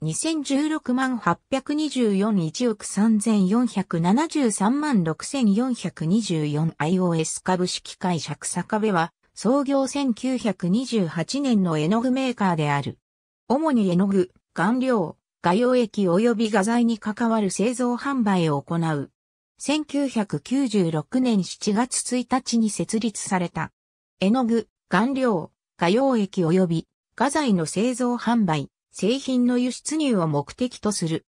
2016万824億3473万 6424iOS 株式会社草壁は創業1928年の絵の具メーカーである。主に絵の具、顔料、画用液及び画材に関わる製造販売を行う。1996年7月1日に設立された。絵の具、顔料、画用液及び画材の製造販売。製品の輸出入を目的とする。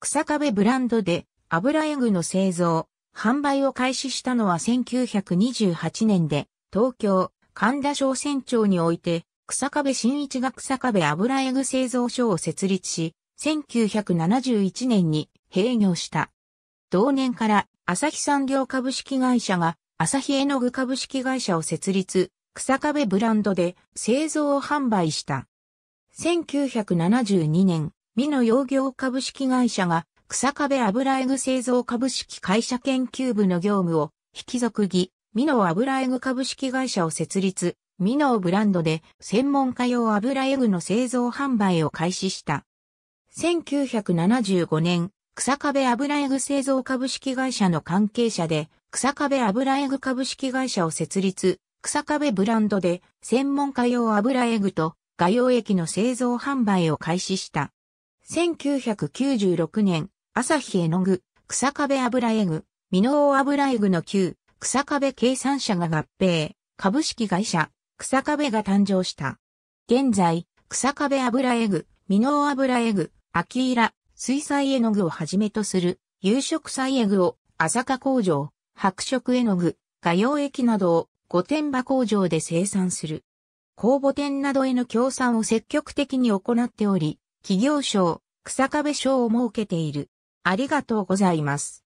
草壁ブランドで油絵具の製造、販売を開始したのは1928年で、東京、神田商船町において、草壁新一が草壁油絵具製造所を設立し、1971年に閉業した。同年から、朝日産業株式会社が、朝日絵の具株式会社を設立、草壁ブランドで製造を販売した。1972年、美濃養業株式会社が草壁油絵具製造株式会社研究部の業務を引き続ぎ、美濃油絵具株式会社を設立、美濃ブランドで専門家用油絵具の製造販売を開始した。1975年、草壁油絵具製造株式会社の関係者で、草壁油絵具株式会社を設立、草壁ブランドで専門家用油絵具と画用液の製造販売を開始した。1996年、朝日絵の具、草壁油絵具、美濃油絵具の旧、草壁計算社が合併、株式会社、草壁が誕生した。現在、草壁油絵具、美濃油絵具、秋色、水彩絵の具をはじめとする、有色彩絵具を、朝霞工場、白色絵の具、画用液などを、御殿場工場で生産する。公募展などへの協賛を積極的に行っており、企業賞、日下部賞を設けている。ありがとうございます。